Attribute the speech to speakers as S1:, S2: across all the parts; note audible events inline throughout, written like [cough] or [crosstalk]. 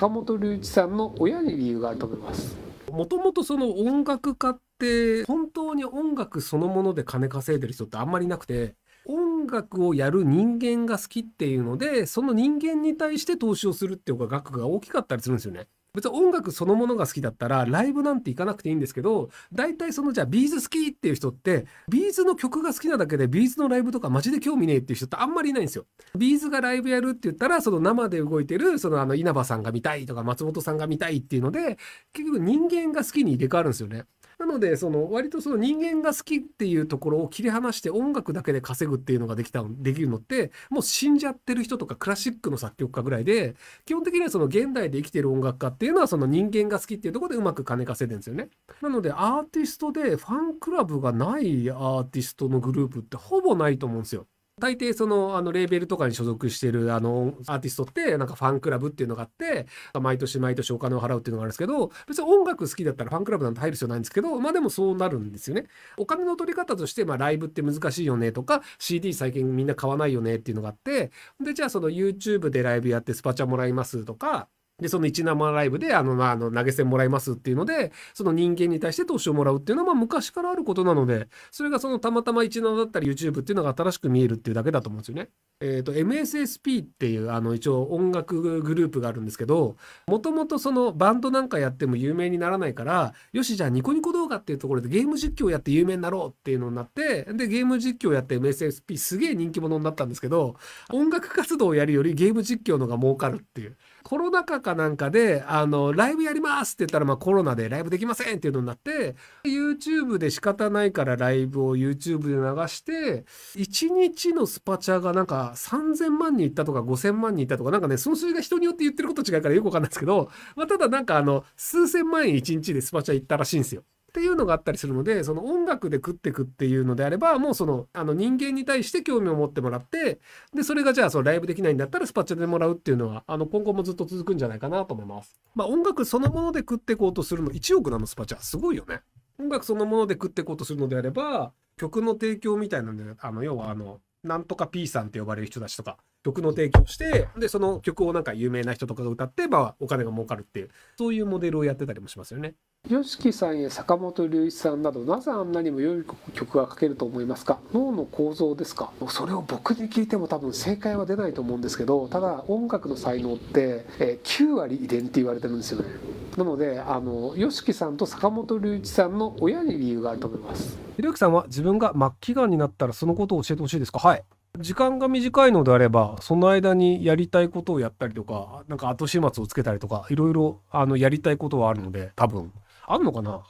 S1: 坂本龍一さんの親に理由があると思います。もともとその音楽家って本当に音楽そのもので金稼いでる人ってあんまりなくて音楽をやる人間が好きっていうのでその人間に対して投資をするっていうか額が大きかったりするんですよね。別に音楽そのものが好きだったらライブなんて行かなくていいんですけど大体そのじゃあビーズ好きっていう人ってビーズの曲が好きなだけでビーズのライブとかマジで興味ねえっていう人ってあんまりいないんですよ。ビーズがライブやるって言ったらその生で動いてるそのあの稲葉さんが見たいとか松本さんが見たいっていうので結局人間が好きに入れ替わるんですよね。ので、その、割とその人間が好きっていうところを切り離して音楽だけで稼ぐっていうのができた、できるのって、もう死んじゃってる人とかクラシックの作曲家ぐらいで、基本的にはその現代で生きてる音楽家っていうのはその人間が好きっていうところでうまく金稼いでるんですよね。なので、アーティストでファンクラブがないアーティストのグループってほぼないと思うんですよ。大抵そのあのレーベルとかに所属してるあのアーティストってなんかファンクラブっていうのがあって毎年毎年お金を払うっていうのがあるんですけど別に音楽好きだったらファンクラブなんて入る必要ないんですけどまあでもそうなるんですよね。お金の取り方としてまあライブって難しいよねとか CD 最近みんな買わないよねっていうのがあってでじゃあその YouTube でライブやってスパチャもらいますとかで、その1生ライブで、あの、あの投げ銭もらいますっていうので、その人間に対して投資をもらうっていうのは、まあ、昔からあることなので、それがそのたまたま1生だったり YouTube っていうのが新しく見えるっていうだけだと思うんですよね。えーと、MSSP っていうあの一応音楽グループがあるんですけどもともとそのバンドなんかやっても有名にならないからよしじゃあニコニコ動画っていうところでゲーム実況やって有名になろうっていうのになってでゲーム実況やって MSSP すげえ人気者になったんですけど音楽活動をやるよりゲーム実況のが儲かるっていう。コロナ禍かなんかで、あの、ライブやりますって言ったら、まあコロナでライブできませんっていうのになって、YouTube で仕方ないからライブを YouTube で流して、1日のスパチャがなんか3000万人いったとか5000万人いったとか、なんかね、その数字が人によって言ってること違うからよくわかんないですけど、まあ、ただなんかあの、数千万円1日でスパチャ行ったらしいんですよ。っていうのがあったりするので、その音楽で食ってくっていうのであれば、もうその、あの人間に対して興味を持ってもらって、で、それがじゃあそのライブできないんだったらスパチャでもらうっていうのは、あの今後もずっと続くんじゃないかなと思います。まあ音楽そのもので食っていこうとするの、1億なのスパチャ、すごいよね。音楽そのもので食っていこうとするのであれば、曲の提供みたいなんで、あの、要はあの、なんとか P さんって呼ばれる人たちとか、曲の提供して、で、その曲をなんか有名な人とかが歌って、まあ、お金が儲かるっていう、そういうモデルをやってたりもしますよね。YOSHIKI さんや坂本龍一さんなどなぜあんなにも良い曲が書けると思いますか脳の構造ですかそれを僕に聞いても多分正解は出ないと思うんですけどただ音楽の才能って、え9割遺伝って言われてるんですよねなのであの YOSHIKI さんと坂本龍一さんの親に理由があると思いますひろゆきさんは自分が末期がんになったらそのことを教えてほしいですかはい時間が短いのであればその間にやりたいことをやったりとかなんか後始末をつけたりとかいろいろあのやりたいことはあるので多分あんのかな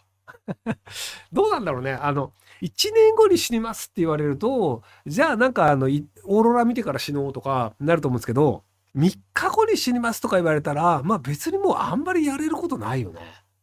S1: [laughs] どうなんだろうね。あの、1年後に死にますって言われると、じゃあなんかあの、オーロラ見てから死のうとかなると思うんですけど、3日後に死にますとか言われたら、まあ別にもうあんまりやれることないよね。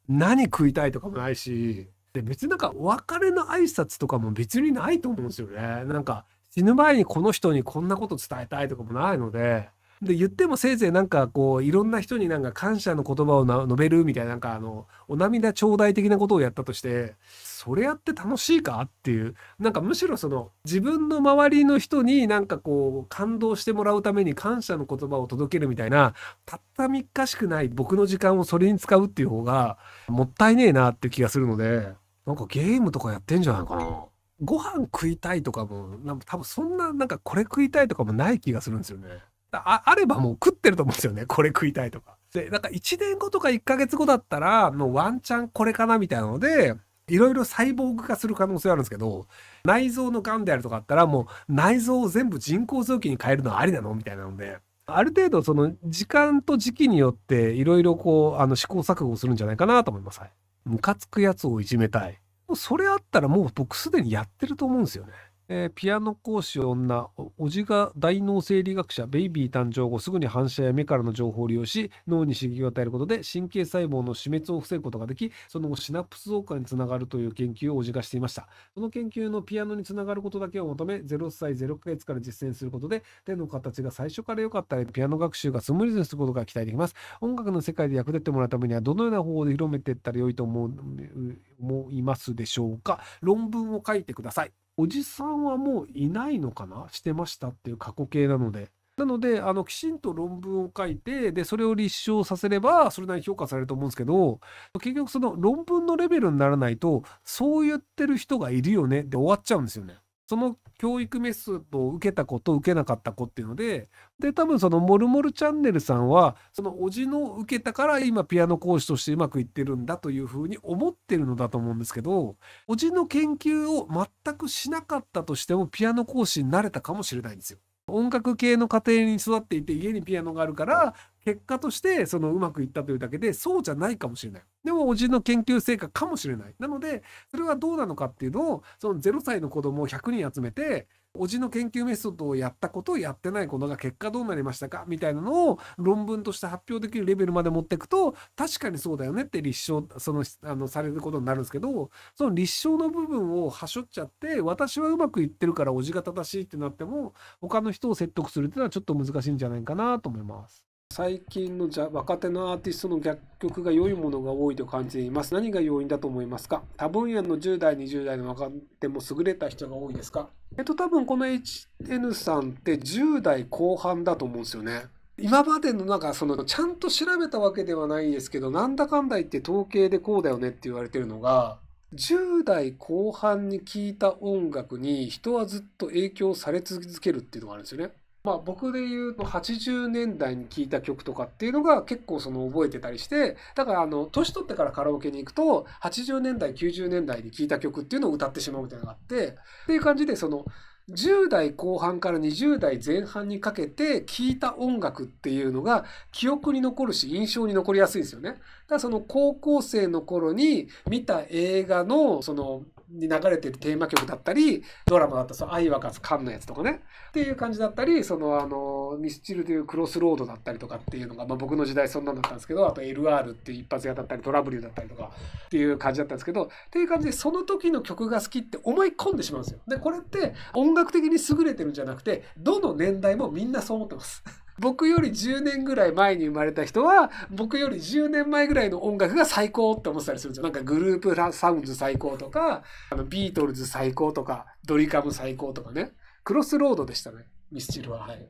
S1: 何食いたいとかもないし、で別になんかお別れの挨拶とかも別にないと思うんですよね。なんか死ぬ前にこの人にこんなこと伝えたいとかもないので、で言ってもせいぜいなんかこういろんな人になんか感謝の言葉を述べるみたいななんかあのお涙頂戴的なことをやったとしてそれやって楽しいかっていうなんかむしろその自分の周りの人になんかこう感動してもらうために感謝の言葉を届けるみたいなたった3日しくない僕の時間をそれに使うっていう方がもったいねえなって気がするのでなんかゲームとかやってんじゃないかな。ご飯食いたいとかも、多分そんな、なんかこれ食いたいとかもない気がするんですよね。ああればもう食ってると思うんですよね。これ食いたいとか。で、なんか1年後とか1ヶ月後だったら、もうワンチャンこれかなみたいなので、いろいろ細胞化する可能性あるんですけど、内臓の癌であるとかあったら、もう内臓を全部人工臓器に変えるのはありなのみたいなので、ある程度その時間と時期によっていろいろこう、あの試行錯誤するんじゃないかなと思います。ムカつくやつをいじめたい。もうそれあったらもう僕すでにやってると思うんですよね。えー、ピアノ講師女、おじが大脳生理学者、ベイビー誕生後、すぐに反射や目からの情報を利用し、脳に刺激を与えることで神経細胞の死滅を防ぐことができ、その後シナプス増加につながるという研究をおじがしていました。その研究のピアノにつながることだけを求め、0歳0ヶ月から実践することで、手の形が最初から良かったり、ピアノ学習がスムーズにすることが期待できます。音楽の世界で役立ってもらうためには、どのような方法で広めていったら良いと思う思いますでしょうか論文を書いてください。おじさんはもういないのかなしてましたっていう過去形なので。なので、あの、きちんと論文を書いて、で、それを立証させれば、それなりに評価されると思うんですけど、結局その論文のレベルにならないと、そう言ってる人がいるよねで終わっちゃうんですよね。その教育メスを受けた子と受けなかった子っていうので、で、多分そのモルモルチャンネルさんは、そのおじの受けたから今ピアノ講師としてうまくいってるんだというふうに思ってるのだと思うんですけど、おじの研究を全くしなかったとしてもピアノ講師になれたかもしれないんですよ。音楽系の家庭に育っていて家にピアノがあるから結果としてそのうまくいったというだけでそうじゃないかもしれない。でもおじの研究成果かもしれない。なのでそれはどうなのかっていうのをその0歳の子供を100人集めておじの研究メソッドをやったことをやってないことが結果どうなりましたかみたいなのを論文として発表できるレベルまで持っていくと確かにそうだよねって立証そのあのされることになるんですけどその立証の部分をはしょっちゃって私はうまくいってるからおじが正しいってなっても他の人を説得するっていうのはちょっと難しいんじゃないかなと思います。最近のじゃ若手のアーティストの逆曲が良いものが多いと感じています。何が要因だと思いますか多分野の10代、20代の若手も優れた人が多いですかえっと、多分この HN さんって10代後半だと思うんですよね。今までのなんかそのちゃんと調べたわけではないですけどなんだかんだ言って統計でこうだよねって言われてるのが10代後半に聴いた音楽に人はずっと影響され続けるっていうのがあるんですよね。まあ、僕で言うと80年代に聴いた曲とかっていうのが結構その覚えてたりしてだからあの年取ってからカラオケに行くと80年代90年代に聴いた曲っていうのを歌ってしまうみたいなのがあってっていう感じでその10代後半から20代前半にかけて聴いた音楽っていうのが記憶に残るし印象に残りやすいんですよね。だからその高校生の頃に見た映画のそのに流れてるテーマ曲だったり、ドラマだったの愛はかつ缶のやつとかね、っていう感じだったり、その、あの、ミスチルでいうクロスロードだったりとかっていうのが、まあ、僕の時代そんなんだったんですけど、あと LR っていう一発屋だったり、トラブルだったりとかっていう感じだったんですけど、っていう感じで、その時の曲が好きって思い込んでしまうんですよ。で、これって音楽的に優れてるんじゃなくて、どの年代もみんなそう思ってます。僕より10年ぐらい前に生まれた人は、僕より10年前ぐらいの音楽が最高って思ってたりするんですよ。なんかグループサウンズ最高とか、あのビートルズ最高とか、ドリカム最高とかね。クロスロードでしたね。ミスチルは。はい。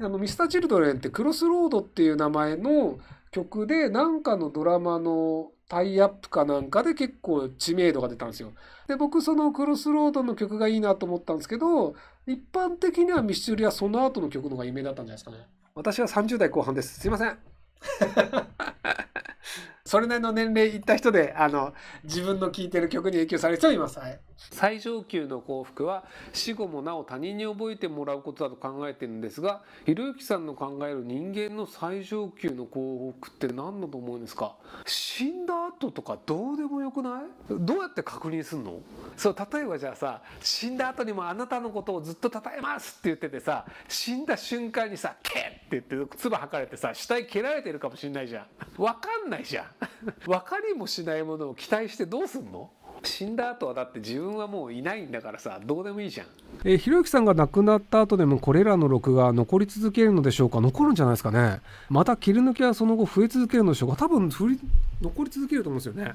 S1: あの、ミスターチルドレンってクロスロードっていう名前の曲で、なんかのドラマのタイアップかなんかで結構知名度が出たんですよ。で、僕そのクロスロードの曲がいいなと思ったんですけど、一般的にはミスチルはその後の曲の方が有名だったんじゃないですかね。私は30代後半です。すいません。[laughs] それなりの年齢いった人であの自分の聴いてる曲に影響される人います、はい、最上級の幸福は死後もなお他人に覚えてもらうことだと考えてるんですがひろゆきさんの考える人間の最上級の幸福って何だと思うんですか死んだ後とかどうでもよくないどうやって確認すんのそう例えばじゃあさ死んだ後にもあなたのことをずっと称えますって言っててさ死んだ瞬間にさ「けっ!」て言って唾吐かれてさ死体蹴られてるかもしれないじゃんわかんないじゃん分 [laughs] かりもしないものを期待してどうすんの死んだ後はだって自分はもういないんだからさどうでもいいじゃん、えひろゆきさんが亡くなった後でもこれらの録画残り続けるのでしょうか残るんじゃないですかねまた切り抜きはその後増え続けるのでしょうか多分残り続けると思うんですよね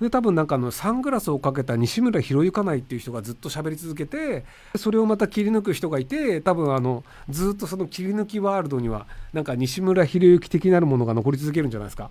S1: で多分なんかあのサングラスをかけた西村ひろゆかないっていう人がずっと喋り続けてそれをまた切り抜く人がいて多分あのずっとその切り抜きワールドにはなんか西村ひろゆき的なるものが残り続けるんじゃないですか